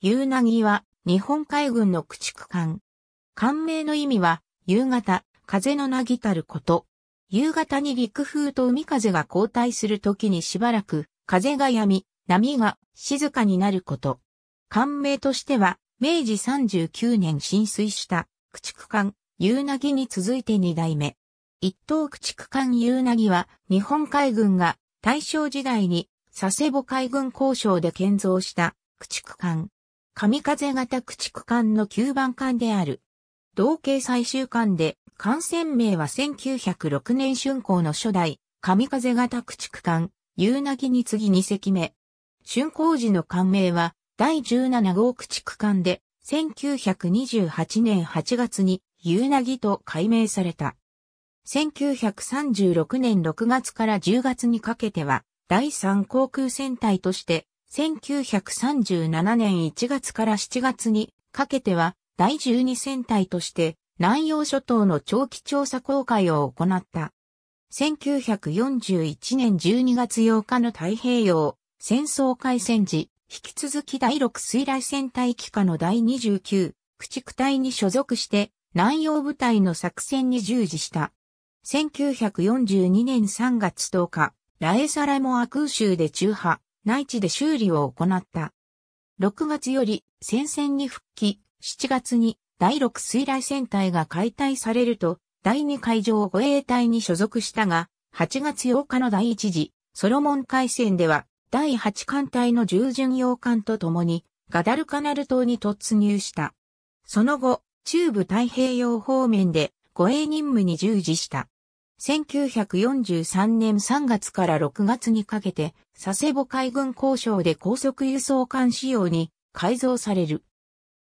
夕なぎは、日本海軍の駆逐艦。艦名の意味は、夕方、風のなぎたること。夕方に陸風と海風が交代する時にしばらく、風が止み、波が静かになること。艦名としては、明治39年浸水した駆逐艦、夕なぎに続いて2代目。一等駆逐艦夕なぎは、日本海軍が大正時代に佐世保海軍交渉で建造した駆逐艦。神風型駆逐艦の9番艦である。同系最終艦で、艦船名は1906年春光の初代、神風型駆逐艦、夕凪に次2隻目。春光時の艦名は、第17号駆逐艦で、1928年8月に、夕凪と改名された。1936年6月から10月にかけては、第3航空戦隊として1937年1月から7月にかけては第12戦隊として南洋諸島の長期調査公開を行った。1941年12月8日の太平洋戦争開戦時、引き続き第6水雷戦隊機下の第29駆逐隊に所属して南洋部隊の作戦に従事した。1942年3月10日、ラエサラモア空襲で中破。内地で修理を行った。6月より戦線に復帰、7月に第6水雷戦隊が解体されると、第2海上護衛隊に所属したが、8月8日の第1次、ソロモン海戦では、第8艦隊の従巡洋艦と共に、ガダルカナル島に突入した。その後、中部太平洋方面で護衛任務に従事した。1943年3月から6月にかけて、佐世保海軍交渉で高速輸送艦仕様に改造される。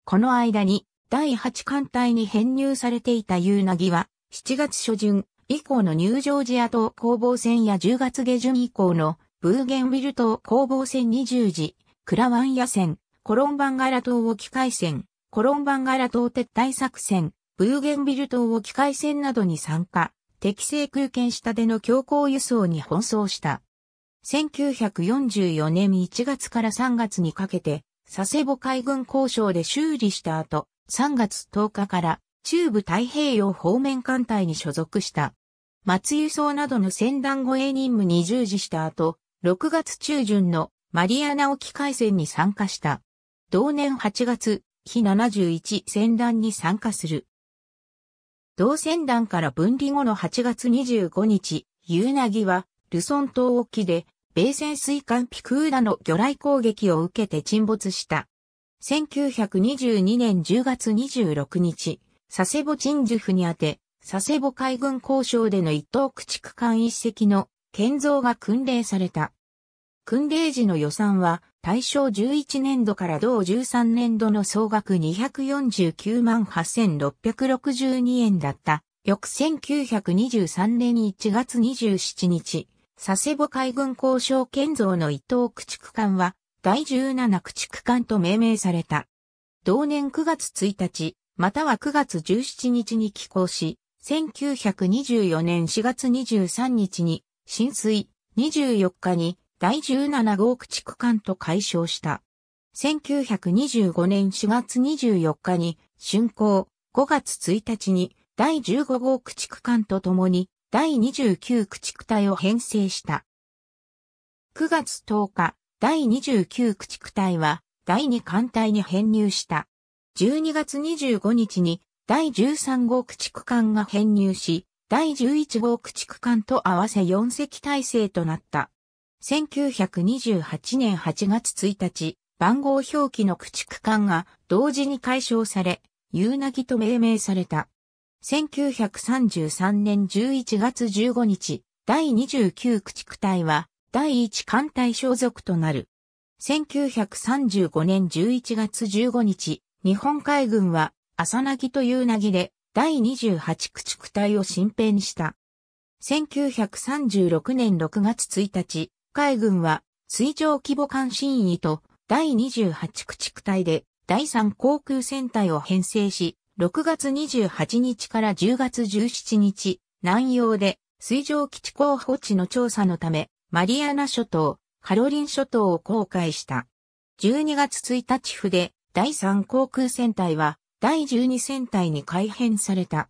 この間に、第8艦隊に編入されていた夕凪は、7月初旬以降のニュージョージア島攻防戦や10月下旬以降のブーゲンビル島攻防戦20時、クラワン野戦、コロンバンガラ島沖海戦、コロンバンガラ島撤退作戦、ブーゲンビル島沖海戦などに参加。適正空権下での強行輸送に奔走した。1944年1月から3月にかけて、佐世保海軍交渉で修理した後、3月10日から中部太平洋方面艦隊に所属した。松輸送などの船団護衛任務に従事した後、6月中旬のマリアナ沖海戦に参加した。同年8月、日71船団に参加する。同船団から分離後の8月25日、夕凪は、ルソン島沖で、米潜水艦ピクーダの魚雷攻撃を受けて沈没した。1922年10月26日、佐世保鎮守府にあて、佐世保海軍交渉での一等駆逐艦一隻の建造が訓練された。訓令時の予算は大正11年度から同13年度の総額249万8662円だった。翌1923年1月27日、佐世保海軍交渉建造の伊東駆逐艦は第17駆逐艦と命名された。同年9月1日、または9月17日に寄港し、1924年4月23日に浸水、24日に第17号駆逐艦と解消した。1925年4月24日に竣工、5月1日に第15号駆逐艦とともに第29駆逐隊を編成した。9月10日、第29駆逐隊は第2艦隊に編入した。12月25日に第13号駆逐艦が編入し、第11号駆逐艦と合わせ4隻体制となった。1928年8月1日、番号表記の駆逐艦が同時に解消され、夕凪と命名された。1933年11月15日、第29駆逐隊は第1艦隊所属となる。1935年11月15日、日本海軍は朝凪と夕凪で第28駆逐隊を新編した。1936年6月1日、海軍は水上規模監視員位と第28駆逐隊で第3航空戦隊を編成し、6月28日から10月17日、南洋で水上基地候補地の調査のため、マリアナ諸島、カロリン諸島を公開した。12月1日府で第3航空戦隊は第12戦隊に改編された。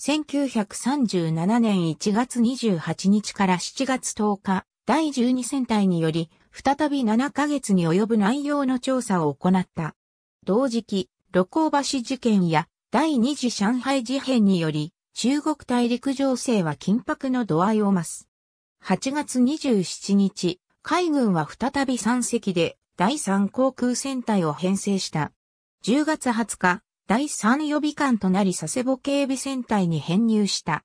1937年1月28日から7月10日、第12戦隊により、再び7ヶ月に及ぶ内容の調査を行った。同時期、露光橋事件や第二次上海事変により、中国大陸情勢は緊迫の度合いを増す。8月27日、海軍は再び3隻で第3航空戦隊を編成した。10月20日、第3予備艦となり佐世保警備戦隊に編入した。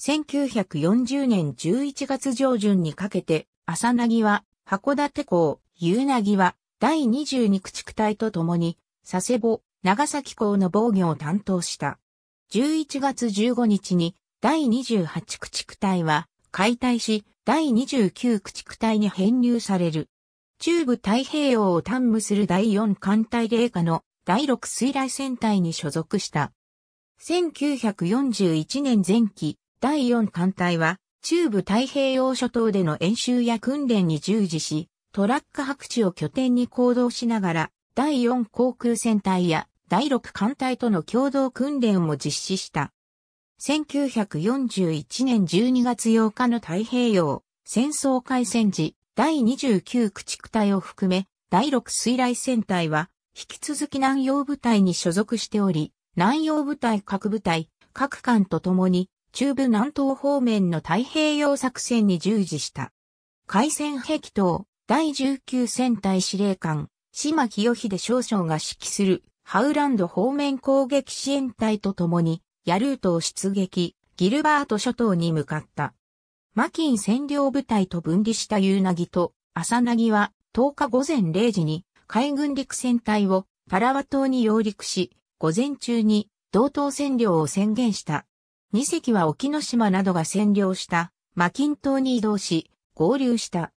1940年11月上旬にかけて、朝なぎは、函館港、夕なぎは、第22駆逐隊と共に、佐世保、長崎港の防御を担当した。11月15日に、第28駆逐隊は、解体し、第29駆逐隊に編入される。中部太平洋を担務する第4艦隊霊下の第6水雷戦隊に所属した。1941年前期、第4艦隊は、中部太平洋諸島での演習や訓練に従事し、トラック白地を拠点に行動しながら、第4航空戦隊や第6艦隊との共同訓練も実施した。1941年12月8日の太平洋戦争開戦時、第29駆逐隊を含め、第6水雷戦隊は、引き続き南洋部隊に所属しており、南洋部隊各部隊、各艦と共に、中部南東方面の太平洋作戦に従事した。海戦壁等第19戦隊司令官、島清秀少将が指揮するハウランド方面攻撃支援隊と共に、ヤルートを出撃、ギルバート諸島に向かった。マキン占領部隊と分離したユーナギとアサナギは10日午前0時に海軍陸戦隊をパラワ島に揚陸し、午前中に同等占領を宣言した。2隻は沖ノ島などが占領したマキン島に移動し、合流した。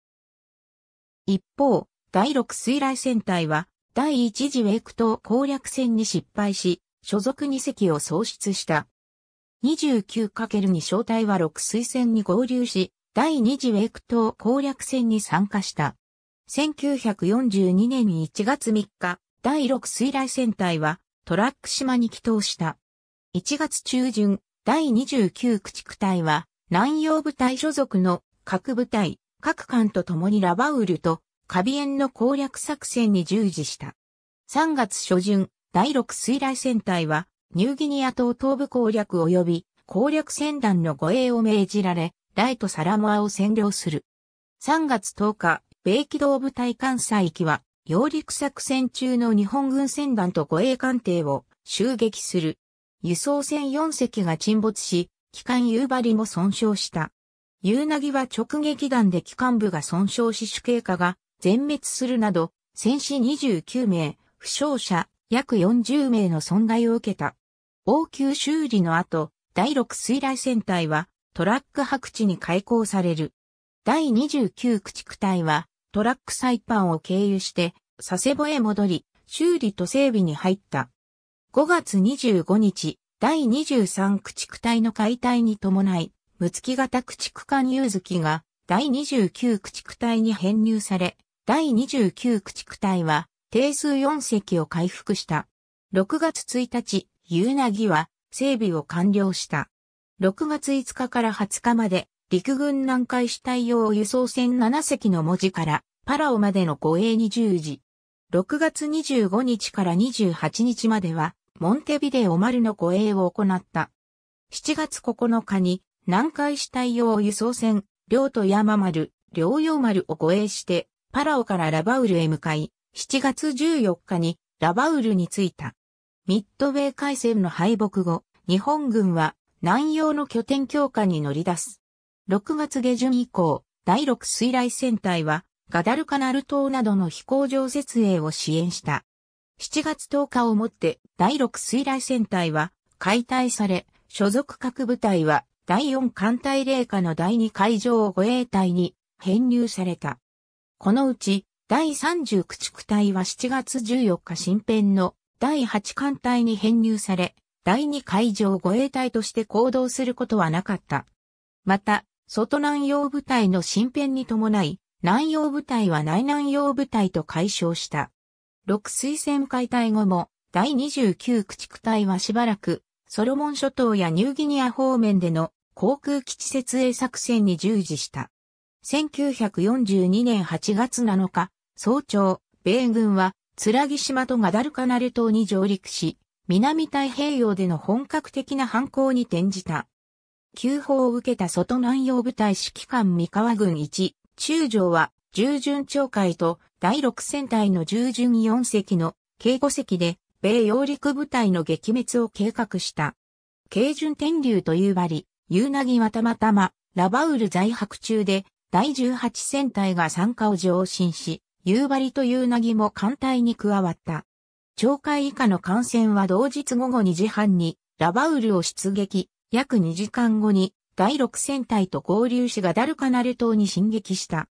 一方、第6水雷戦隊は、第1次ウェイク島攻略戦に失敗し、所属2隻を喪失した。29×2 小隊は6水戦に合流し、第2次ウェイク島攻略戦に参加した。1942年1月3日、第6水雷戦隊は、トラック島に帰島した。1月中旬、第29駆逐隊は、南洋部隊所属の各部隊、各艦と共にラバウルとカビエンの攻略作戦に従事した。3月初旬、第6水雷戦隊は、ニューギニア島東部攻略及び攻略戦団の護衛を命じられ、ライト・サラモアを占領する。3月10日、米機動部隊艦載機は、揚陸作戦中の日本軍戦団と護衛艦艇を襲撃する。輸送船4隻が沈没し、機関夕張も損傷した。夕凪は直撃弾で機関部が損傷し主警課が全滅するなど、戦死29名、負傷者約40名の損害を受けた。応急修理の後、第6水雷戦隊はトラック白地に開港される。第29駆逐隊はトラックサイパンを経由して佐世保へ戻り、修理と整備に入った。5月25日、第23駆逐隊の解体に伴い、六月型駆逐艦ゆずきが第29駆逐隊に編入され、第29駆逐隊は定数4隻を回復した。6月1日、夕なぎは整備を完了した。6月5日から20日まで陸軍南海主隊用輸送船7隻の文字からパラオまでの護衛に従事。6月25日から28日まではモンテビデオ丸の護衛を行った。7月9日に南海市対用輸送船、両と山丸、両洋丸を護衛して、パラオからラバウルへ向かい、7月14日にラバウルに着いた。ミッドウェー海戦の敗北後、日本軍は南洋の拠点強化に乗り出す。6月下旬以降、第6水雷戦隊はガダルカナル島などの飛行場設営を支援した。7月10日をもって第6水雷戦隊は解体され、所属各部隊は第4艦隊霊下の第2海上護衛隊に編入された。このうち第30駆逐隊は7月14日新編の第8艦隊に編入され、第2海上護衛隊として行動することはなかった。また、外南洋部隊の新編に伴い、南洋部隊は内南洋部隊と解消した。6水戦解体後も、第29駆逐隊はしばらく、ソロモン諸島やニューギニア方面での航空基地設営作戦に従事した。1942年8月7日、早朝、米軍は、剣島とガダルカナル島に上陸し、南太平洋での本格的な反抗に転じた。急報を受けた外南洋部隊指揮官三河軍1、中将は従順町会と第6戦隊の従順4隻の計5隻で、米揚陸部隊の撃滅を計画した。軽順天竜と夕張、夕凪はたまたま、ラバウル在泊中で、第18戦隊が参加を上申し、夕張と夕凪も艦隊に加わった。町会以下の艦船は同日午後2時半に、ラバウルを出撃、約2時間後に、第6戦隊と合流しがダルカナル島に進撃した。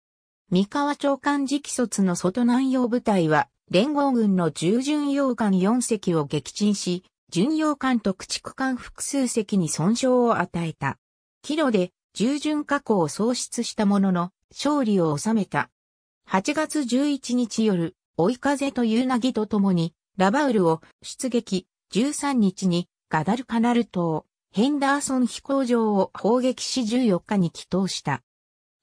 三河長官直卒の外南洋部隊は、連合軍の従巡洋艦4隻を撃沈し、巡洋艦と駆逐艦複数隻に損傷を与えた。キロで従順加工を喪失したものの、勝利を収めた。8月11日夜、追い風というなぎとともに、ラバウルを出撃、13日にガダルカナル島、ヘンダーソン飛行場を砲撃し14日に帰投した。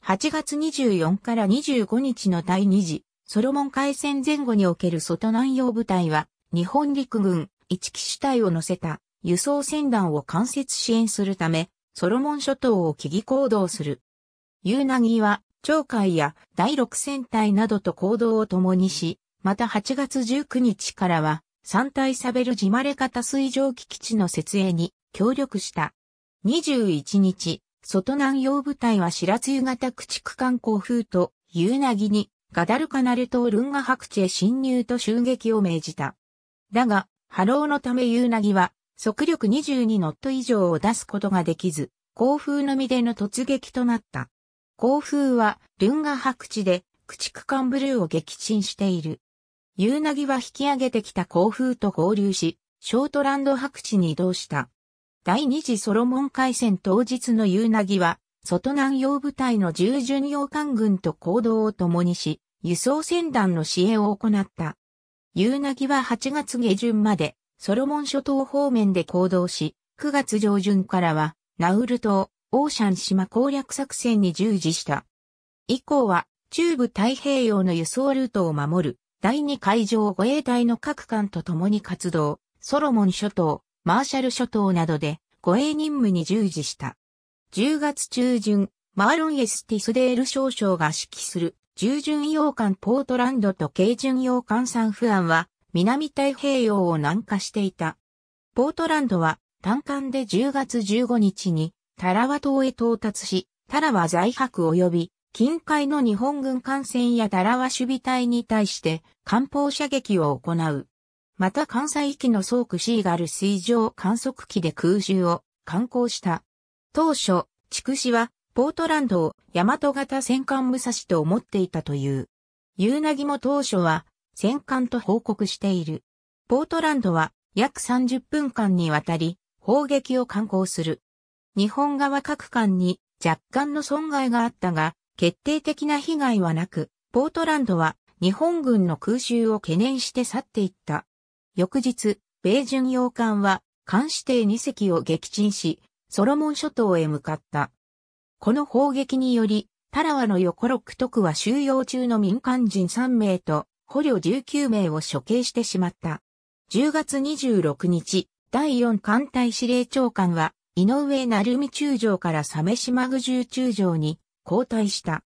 8月24から25日の第2次ソロモン海戦前後における外南洋部隊は日本陸軍一機主隊を乗せた輸送船団を間接支援するためソロモン諸島を危機行動する。夕凪は長海や第6戦隊などと行動を共にし、また8月19日からは三体サベルジマレ型水上機基地の設営に協力した。21日、外南洋部隊は白露型駆逐艦航風と、夕凪に、ガダルカナル島ルンガ白地へ侵入と襲撃を命じた。だが、波浪のため夕凪は、速力22ノット以上を出すことができず、航風のみでの突撃となった。航風は、ルンガ白地で、駆逐艦ブルーを撃沈している。夕凪は引き上げてきた航風と合流し、ショートランド白地に移動した。第二次ソロモン海戦当日の夕凪は、外南洋部隊の従順洋艦軍と行動を共にし、輸送船団の支援を行った。夕凪は8月下旬まで、ソロモン諸島方面で行動し、9月上旬からは、ナウル島、オーシャン島攻略作戦に従事した。以降は、中部太平洋の輸送ルートを守る、第2海上護衛隊の各艦と共に活動、ソロモン諸島、マーシャル諸島などで護衛任務に従事した。10月中旬、マーロン・エスティスデール少将が指揮する従順洋艦ポートランドと軽巡洋艦サンフアンは南太平洋を南下していた。ポートランドは単艦で10月15日にタラワ島へ到達し、タラワ在泊及び近海の日本軍艦船やタラワ守備隊に対して艦砲射撃を行う。また関西域の総区クシーガル水上観測機で空襲を観光した。当初、筑紫はポートランドを大和型戦艦武蔵と思っていたという。夕凪も当初は戦艦と報告している。ポートランドは約30分間にわたり砲撃を観光する。日本側各艦に若干の損害があったが、決定的な被害はなく、ポートランドは日本軍の空襲を懸念して去っていった。翌日、米巡洋艦は艦指定2隻を撃沈し、ソロモン諸島へ向かった。この砲撃により、タラワの横六徳は収容中の民間人3名と捕虜19名を処刑してしまった。10月26日、第4艦隊司令長官は、井上成美中将から鮫島具重中将に交代した。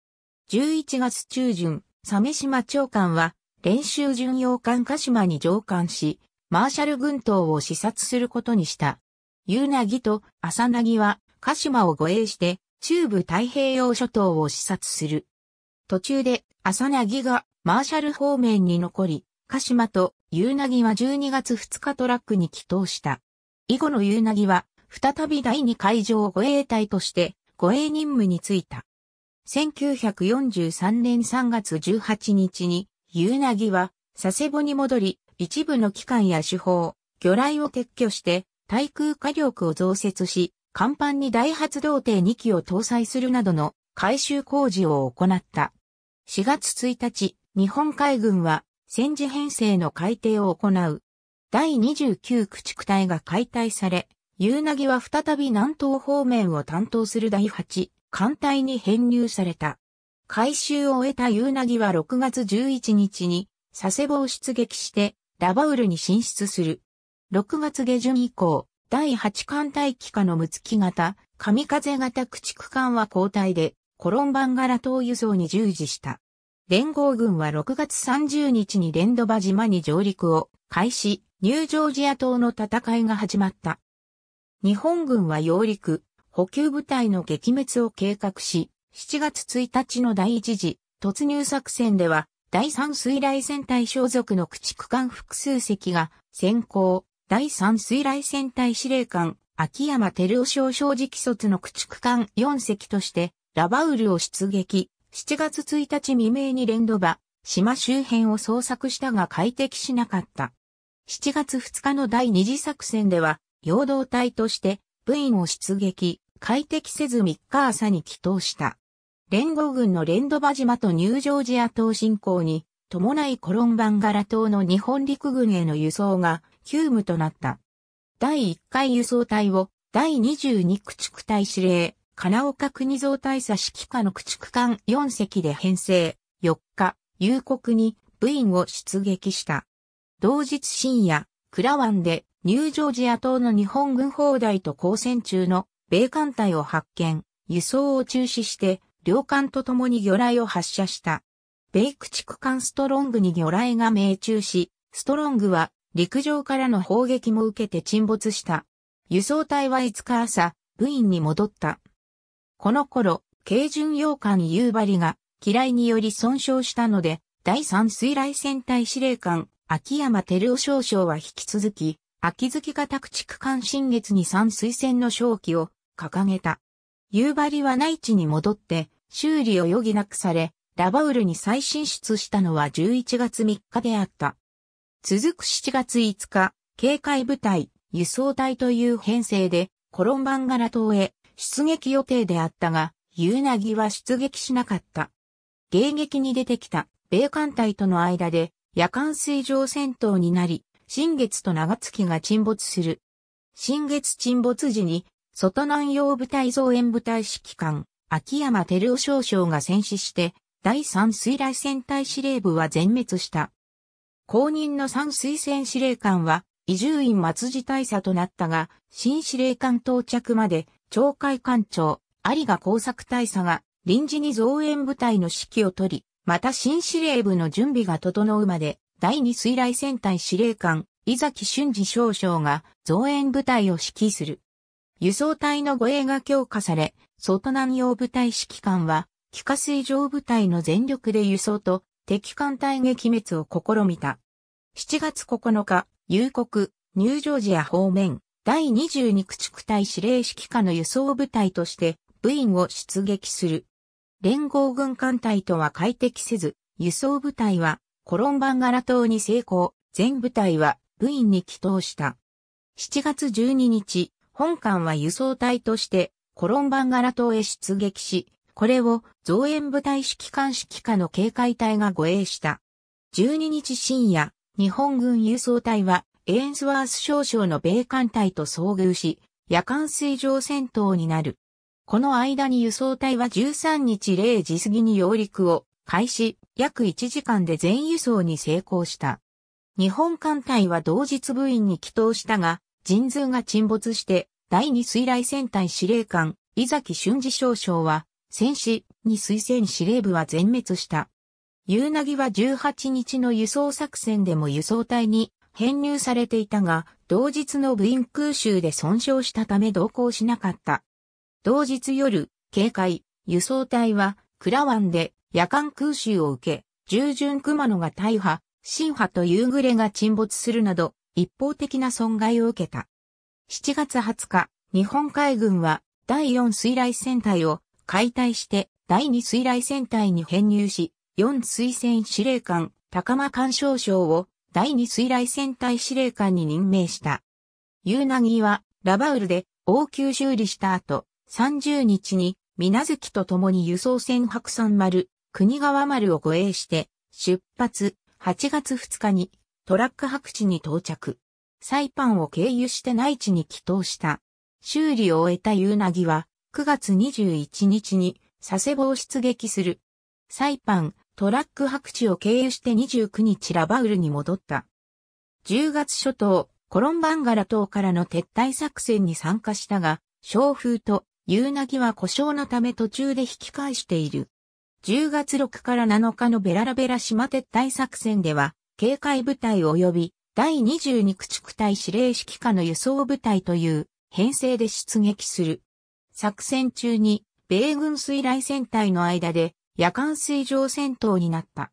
11月中旬、鮫島長官は練習巡洋艦鹿島に乗艦し、マーシャル群島を視察することにした。夕なぎと朝なぎは鹿島を護衛して中部太平洋諸島を視察する。途中で朝なぎがマーシャル方面に残り、鹿島と夕なぎは12月2日トラックに帰島した。以後の夕なぎは再び第2海上護衛隊として護衛任務に就いた。1943年3月18日に夕なぎは、佐世保に戻り、一部の機関や手法、魚雷を撤去して、対空火力を増設し、甲板に大発動艇2機を搭載するなどの改修工事を行った。4月1日、日本海軍は戦時編成の改定を行う。第29駆逐隊が解体され、夕凪は再び南東方面を担当する第8艦隊に編入された。回収を終えたユーナギは6月11日に佐世保を出撃してラバウルに進出する。6月下旬以降、第8艦隊機下のムツキ型、神風型駆逐艦は交代で、コロンバンガラ島輸送に従事した。連合軍は6月30日にレンドバ島に上陸を開始、ニュージョージア島の戦いが始まった。日本軍は揚陸、補給部隊の撃滅を計画し、7月1日の第一次突入作戦では、第3水雷戦隊小属の駆逐艦複数隻が先行、第3水雷戦隊司令官、秋山照夫少将直卒の駆逐艦4隻として、ラバウルを出撃、7月1日未明に連ドバ、島周辺を捜索したが快適しなかった。7月2日の第二次作戦では、陽動隊として、部員を出撃、快適せず3日朝に帰島した。連合軍のレンドバ島とニュージョージア島侵攻に伴いコロンバンガラ島の日本陸軍への輸送が急務となった。第1回輸送隊を第22駆逐隊司令、金岡国蔵大佐指揮下の駆逐艦4隻で編成、4日、夕刻に部員を出撃した。同日深夜、クラワンでニュージョージア島の日本軍砲台と交戦中の米艦隊を発見、輸送を中止して、両艦と共に魚雷を発射した。米駆逐艦ストロングに魚雷が命中し、ストロングは陸上からの砲撃も受けて沈没した。輸送隊は5日朝、部員に戻った。この頃、軽巡洋艦夕張が、機雷により損傷したので、第3水雷戦隊司令官、秋山照夫少将は引き続き、秋月型駆逐艦新月に3水戦の正機を掲げた。夕張は内地に戻って修理を余儀なくされ、ラバウルに再進出したのは11月3日であった。続く7月5日、警戒部隊、輸送隊という編成で、コロンバンガラ島へ出撃予定であったが、ユーナギは出撃しなかった。迎撃に出てきた米艦隊との間で夜間水上戦闘になり、新月と長月が沈没する。新月沈没時に外南洋部隊増援部隊指揮官、秋山照夫少将が戦死して、第三水雷戦隊司令部は全滅した。後任の三水戦司令官は、伊集院松次大佐となったが、新司令官到着まで、町会官長、有賀工作大佐が、臨時に増援部隊の指揮を取り、また新司令部の準備が整うまで、第二水雷戦隊司令官、伊崎俊二少将が増援部隊を指揮する。輸送隊の護衛が強化され、外南洋部隊指揮官は、気化水上部隊の全力で輸送と敵艦隊撃滅を試みた。7月9日、夕刻、入場時や方面、第22駆逐隊司令指揮下の輸送部隊として、部員を出撃する。連合軍艦隊とは快適せず、輸送部隊は、コロンバンガラ島に成功、全部隊は、部員に帰投した。7月12日、本艦は輸送隊としてコロンバンガラ島へ出撃し、これを増援部隊指揮官指揮下の警戒隊が護衛した。12日深夜、日本軍輸送隊はエーンスワース少将の米艦隊と遭遇し、夜間水上戦闘になる。この間に輸送隊は13日0時過ぎに揚陸を開始、約1時間で全輸送に成功した。日本艦隊は同日部員に帰投したが、人数が沈没して、第二水雷戦隊司令官、伊崎俊二少将は、戦死に推薦司令部は全滅した。夕凪は18日の輸送作戦でも輸送隊に編入されていたが、同日の部員空襲で損傷したため同行しなかった。同日夜、警戒、輸送隊は、倉湾で夜間空襲を受け、従順熊野が大破、新波と夕暮れが沈没するなど、一方的な損害を受けた。7月20日、日本海軍は第4水雷戦隊を解体して第2水雷戦隊に編入し、4水戦司令官高間干渉省を第2水雷戦隊司令官に任命した。ユーナギはラバウルで応急修理した後、30日に水月と共に輸送船白山丸、国川丸を護衛して出発、8月2日にトラック白地に到着。サイパンを経由して内地に帰投した。修理を終えたユーナギは、9月21日に佐世保を出撃する。サイパン、トラック白地を経由して29日ラバウルに戻った。10月初頭、コロンバンガラ島からの撤退作戦に参加したが、小風とユーナギは故障のため途中で引き返している。10月6から7日のベララベラ島撤退作戦では、警戒部隊及び第22駆逐隊司令指揮下の輸送部隊という編成で出撃する。作戦中に米軍水雷戦隊の間で夜間水上戦闘になった。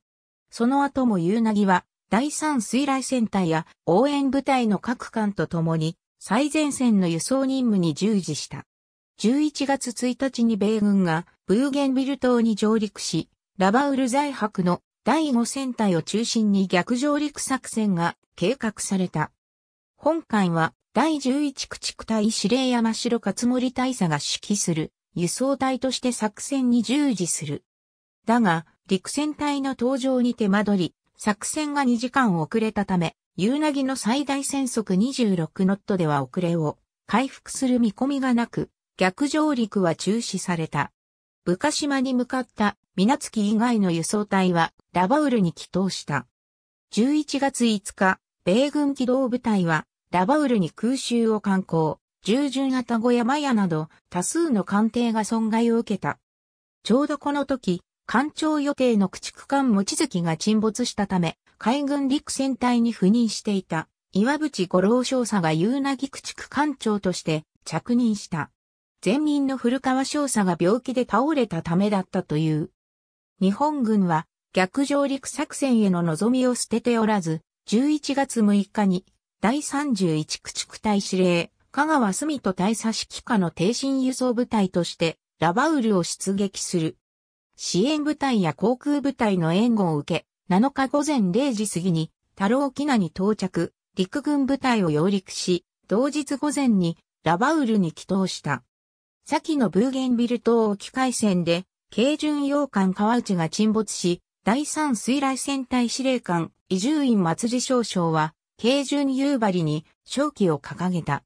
その後も夕凪は第3水雷戦隊や応援部隊の各艦と共に最前線の輸送任務に従事した。11月1日に米軍がブーゲンビル島に上陸し、ラバウル在白の第5戦隊を中心に逆上陸作戦が計画された。本艦は第11駆逐隊司令山城勝森大佐が指揮する輸送隊として作戦に従事する。だが、陸戦隊の登場に手間取り、作戦が2時間遅れたため、夕凪の最大戦速26ノットでは遅れを回復する見込みがなく、逆上陸は中止された。武カ島に向かった、水無月以外の輸送隊は、ラバウルに帰投した。11月5日、米軍機動部隊は、ラバウルに空襲を観光、従順タゴやマヤなど、多数の艦艇が損害を受けた。ちょうどこの時、艦長予定の駆逐艦望月が沈没したため、海軍陸戦隊に赴任していた、岩淵五郎少佐が夕凪駆逐艦長として着任した。前任の古川少佐が病気で倒れたためだったという。日本軍は逆上陸作戦への望みを捨てておらず、11月6日に第31駆逐隊司令、香川澄と大佐指揮下の低身輸送部隊としてラバウルを出撃する。支援部隊や航空部隊の援護を受け、7日午前0時過ぎに太郎沖縄に到着、陸軍部隊を揚陸し、同日午前にラバウルに帰投した。先のブーゲンビル島沖海戦で、軽巡洋艦川内が沈没し、第3水雷戦隊司令官、伊集院松次少将は、軽巡夕張に勝機を掲げた。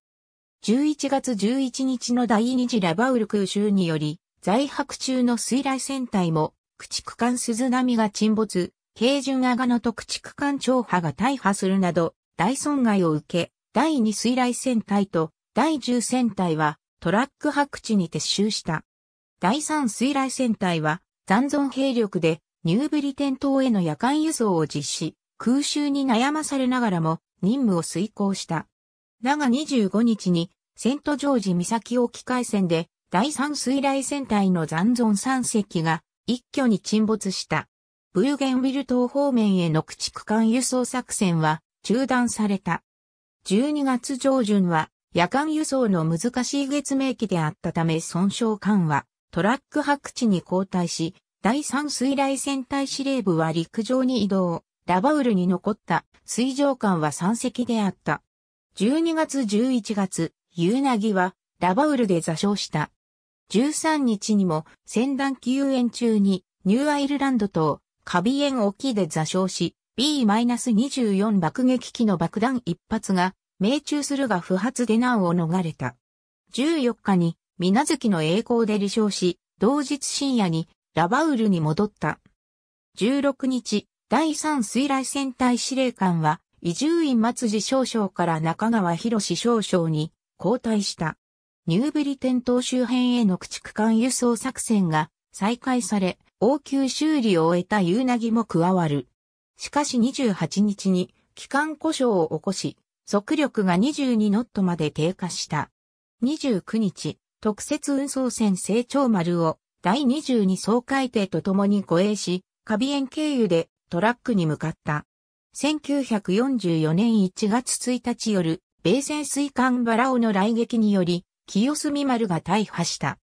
11月11日の第二次ラバウル空襲により、在泊中の水雷戦隊も、駆逐艦鈴波が沈没、軽巡阿賀野と駆逐艦長波が大破するなど、大損害を受け、第2水雷戦隊と第10戦隊はトラック白地に撤収した。第三水雷戦隊は残存兵力でニューブリテン島への夜間輸送を実施、空襲に悩まされながらも任務を遂行した。だが25日にセントジョージ岬沖海戦で第三水雷戦隊の残存3隻が一挙に沈没した。ブーゲンウィル島方面への駆逐艦輸送作戦は中断された。12月上旬は夜間輸送の難しい月明期であったため損傷艦はトラック白地に交代し、第三水雷戦隊司令部は陸上に移動、ラバウルに残った水上艦は山隻であった。12月11月、夕なぎはラバウルで座礁した。13日にも戦団救援中にニューアイルランド島カビエン沖で座礁し、B-24 爆撃機の爆弾一発が命中するが不発で難を逃れた。14日に、水月の栄光で離賞し、同日深夜にラバウルに戻った。16日、第3水雷戦隊司令官は、伊集院松次少将から中川博少将に交代した。ニューブリテン島周辺への駆逐艦輸送作戦が再開され、応急修理を終えた夕凪も加わる。しかし28日に機関故障を起こし、速力が22ノットまで低下した。29日、特設運送船成長丸を第22総海艇と共に護衛し、カビエン経由でトラックに向かった。1944年1月1日夜、米船水艦バラオの来撃により、清澄丸が大破した。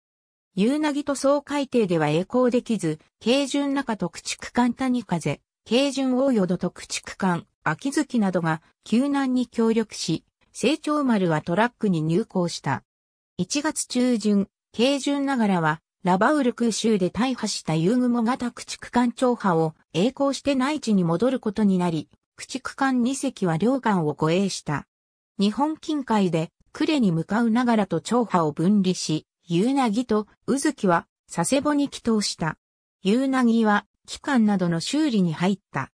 夕凪と総海艇では栄光できず、軽巡中と駆逐艦谷風、軽巡大淀と駆逐艦、秋月などが救難に協力し、成長丸はトラックに入港した。1月中旬、軽巡ながらは、ラバウル空襲で大破したユーグモ型駆逐艦長波を栄光して内地に戻ることになり、駆逐艦2隻は両艦を護衛した。日本近海で呉に向かうながらと長波を分離し、ユーナギとウズキは佐世保に帰投した。ユーナギは機関などの修理に入った。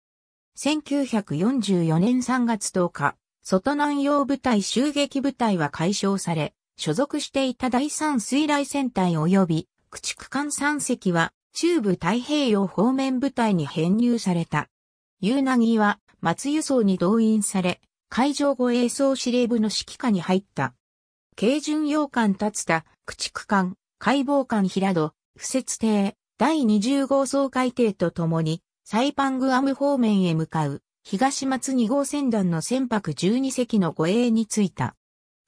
1944年3月10日、外南洋部隊襲撃部隊は解消され、所属していた第三水雷戦隊及び駆逐艦3隻は中部太平洋方面部隊に編入された。ユーナギは松輸送に動員され、海上護衛総司令部の指揮下に入った。軽巡洋艦立田、駆逐艦、解剖艦平戸、不設艇、第20号総海艇とともに、サイパングアム方面へ向かう東松2号船団の船舶12隻の護衛に着いた。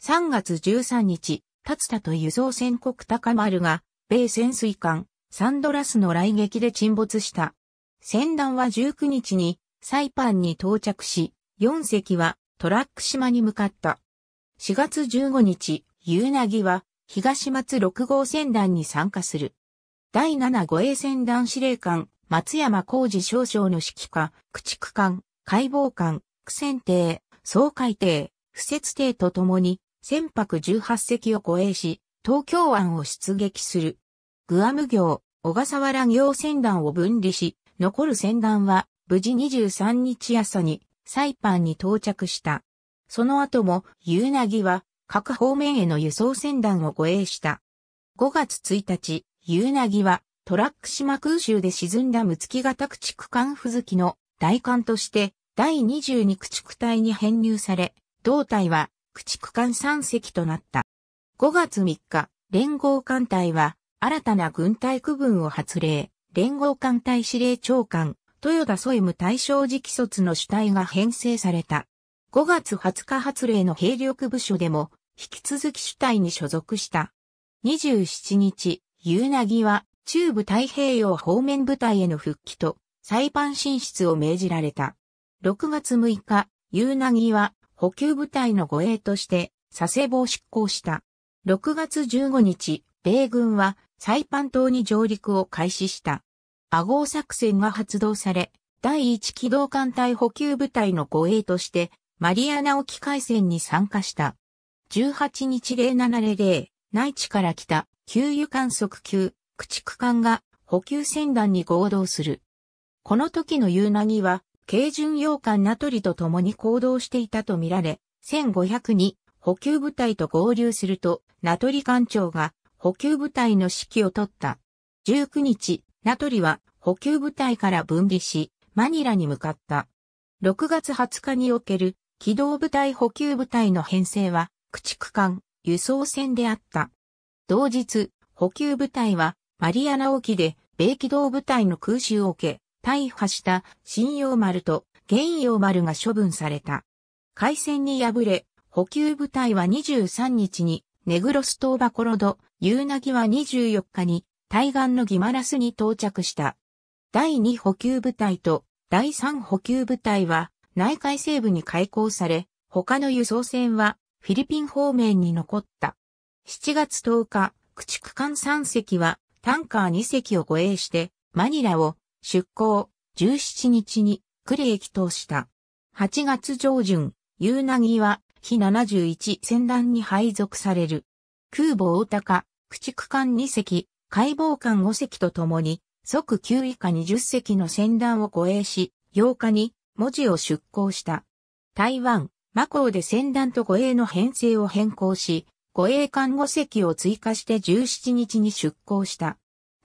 3月13日、立田と輸送船国高丸が、米潜水艦、サンドラスの来撃で沈没した。船団は19日に、サイパンに到着し、4隻はトラック島に向かった。4月15日、夕なぎは、東松6号船団に参加する。第7護衛船団司令官、松山浩二少将の指揮下、駆逐艦、解剖艦、苦戦艇、総海艇、不設艇とともに、船舶18隻を護衛し、東京湾を出撃する。グアム行、小笠原行船団を分離し、残る船団は、無事23日朝に、サイパンに到着した。その後も、夕凪は、各方面への輸送船団を護衛した。5月1日、夕凪は、トラック島空襲で沈んだ六月型駆逐艦付月の大艦として第22駆逐隊に編入され、同隊は駆逐艦3隻となった。5月3日、連合艦隊は新たな軍隊区分を発令、連合艦隊司令長官、豊田ソイム大正直卒の主体が編成された。5月20日発令の兵力部署でも、引き続き主体に所属した。27日、夕なぎは、中部太平洋方面部隊への復帰とサイパン進出を命じられた。6月6日、ユーナギは補給部隊の護衛として佐世保を執行した。6月15日、米軍はサイパン島に上陸を開始した。アゴー作戦が発動され、第1機動艦隊補給部隊の護衛として、マリアナ沖海戦に参加した。18日0700、内地から来た給油観測級駆逐艦が補給船団に合同する。この時の夕凪は、軽巡洋艦ナトリと共に行動していたとみられ、1500に補給部隊と合流すると、ナトリ艦長が補給部隊の指揮を取った。19日、ナトリは補給部隊から分離し、マニラに向かった。6月20日における機動部隊補給部隊の編成は、駆逐艦、輸送船であった。同日、補給部隊はマリアナ沖で、米機動部隊の空襲を受け、大破した新洋丸と現洋丸が処分された。海戦に敗れ、補給部隊は23日にネグロス島バコロド、ユーナギは24日に対岸のギマラスに到着した。第2補給部隊と第3補給部隊は内海西部に開港され、他の輸送船はフィリピン方面に残った。7月10日、駆逐艦3隻はタンカー2隻を護衛して、マニラを出港17日にクレへ帰投した。8月上旬、ユーナギは、非71船団に配属される。空母大高、駆逐艦2隻、解剖艦5隻と共に、即9以下20隻の船団を護衛し、8日に文字を出港した。台湾、マコで戦団と護衛の編成を変更し、護衛艦護席を追加して17日に出港した。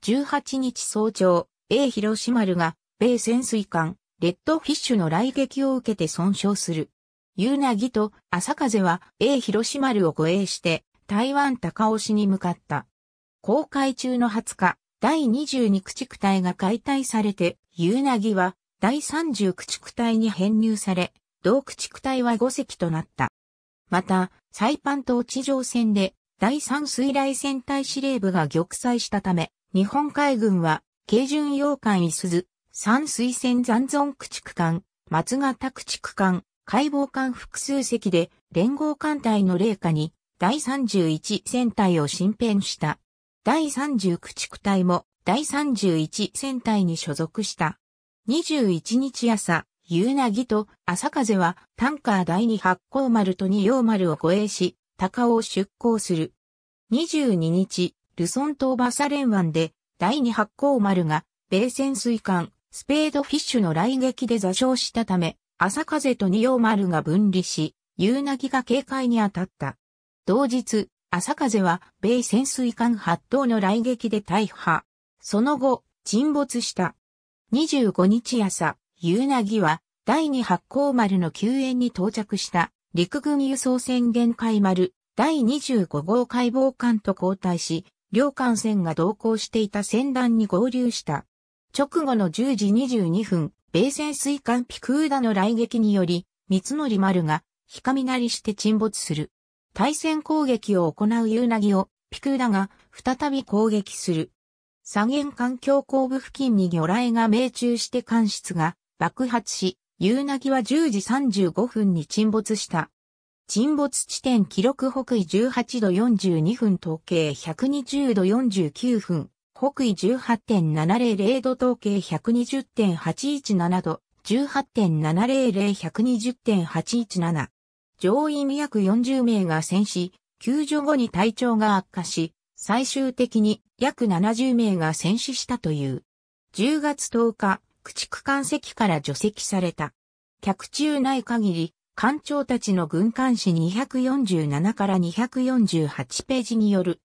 18日早朝、A 広島丸が、米潜水艦、レッドフィッシュの来撃を受けて損傷する。ユーナギと朝風は A 広島丸を護衛して台湾高尾市に向かった。公開中の20日、第22駆逐隊が解体されて、ユーナギは第30駆逐隊に編入され、同駆逐隊は5隻となった。また、サイパン島地上戦で第三水雷戦隊司令部が玉砕したため、日本海軍は、軽巡洋艦いすズ、三水戦残存駆逐艦、松型駆逐艦、解剖艦複数隻で連合艦隊の霊下に第三十一戦隊を新編した。第三十駆逐隊も第三十一戦隊に所属した。21日朝、夕凪と朝風はタンカー第二八甲丸と二葉丸を護衛し、高尾を出港する。22日、ルソン島バサレン湾で第二八甲丸が米潜水艦スペードフィッシュの来撃で座礁したため、朝風と二葉丸が分離し、夕凪が警戒に当たった。同日、朝風は米潜水艦八頭の来撃で大破。その後、沈没した。25日朝、夕凪は、第2八甲丸の救援に到着した陸軍輸送船限界丸第25号解剖艦と交代し、両艦船が同行していた船団に合流した。直後の10時22分、米潜水艦ピクーダの来撃により、三森丸が、ひかみなりして沈没する。対戦攻撃を行う夕凪を、ピクーダが再び攻撃する。左舷環境後部付近に魚雷が命中して艦室が爆発し、夕ぎは10時35分に沈没した。沈没地点記録北緯18度42分統計120度49分、北緯18.700度統計120.817度、18.700120.817。乗員約40名が戦死、救助後に体調が悪化し、最終的に約70名が戦死したという。10月10日、駆逐艦席から除籍された。客中ない限り、艦長たちの軍艦誌247から248ページによる。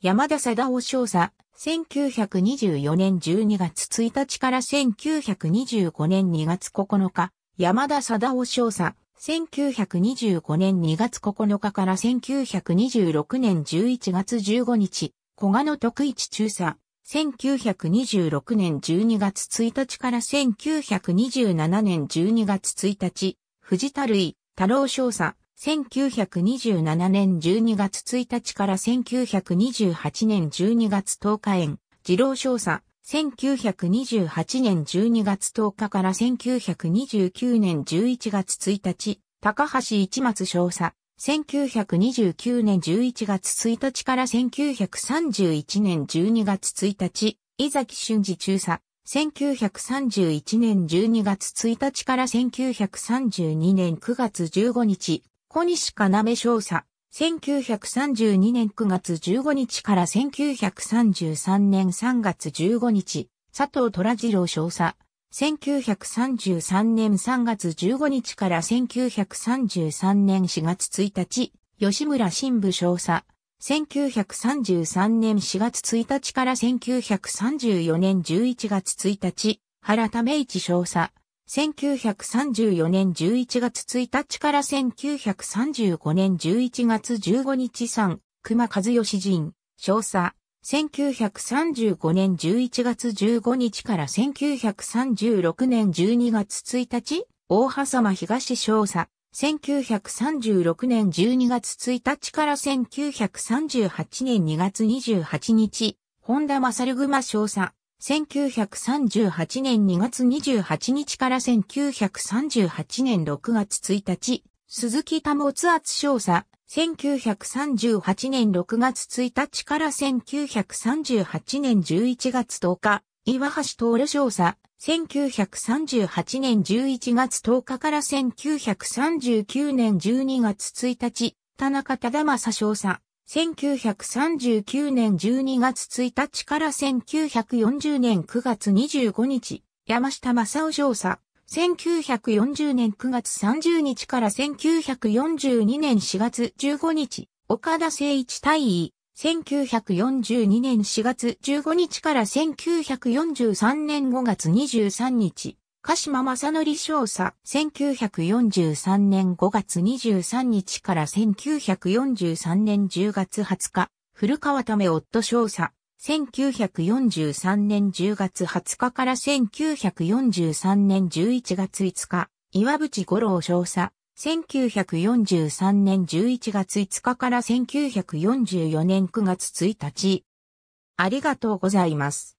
山田貞夫少佐、1924年12月1日から1925年2月9日、山田貞夫少佐、1925年2月9日から1926年11月15日、小賀の徳一中佐、1926年12月1日から1927年12月1日、藤田類、太郎少佐、1927年12月1日から1928年12月10日園、二郎少佐、1928年12月10日から1929年11月1日、高橋一松少佐、1929年11月1日から1931年12月1日、伊崎俊二中佐。1931年12月1日から1932年9月15日、小西かなめ少佐。1932年9月15日から1933年3月15日、佐藤虎次郎少佐。1933年3月15日から1933年4月1日、吉村新部少佐。1933年4月1日から1934年11月1日、原田明一少佐。1934年11月1日から1935年11月15日3、熊和義人、少佐。1935年11月15日から1936年12月1日、大葉様東少佐。1936年12月1日から1938年2月28日、本田正熊少佐。1938年2月28日から1938年6月1日、鈴木保厚厚少佐。1938年6月1日から1938年11月10日、岩橋徹少佐、1938年11月10日から1939年12月1日、田中忠正少佐、1939年12月1日から1940年9月25日、山下正夫少佐、1940年9月30日から1942年4月15日、岡田誠一大尉、1942年4月15日から1943年5月23日、鹿島正則少佐、1943年5月23日から1943年10月20日、古川為夫少佐、1943年10月20日から1943年11月5日、岩渕五郎少佐、1943年11月5日から1944年9月1日。ありがとうございます。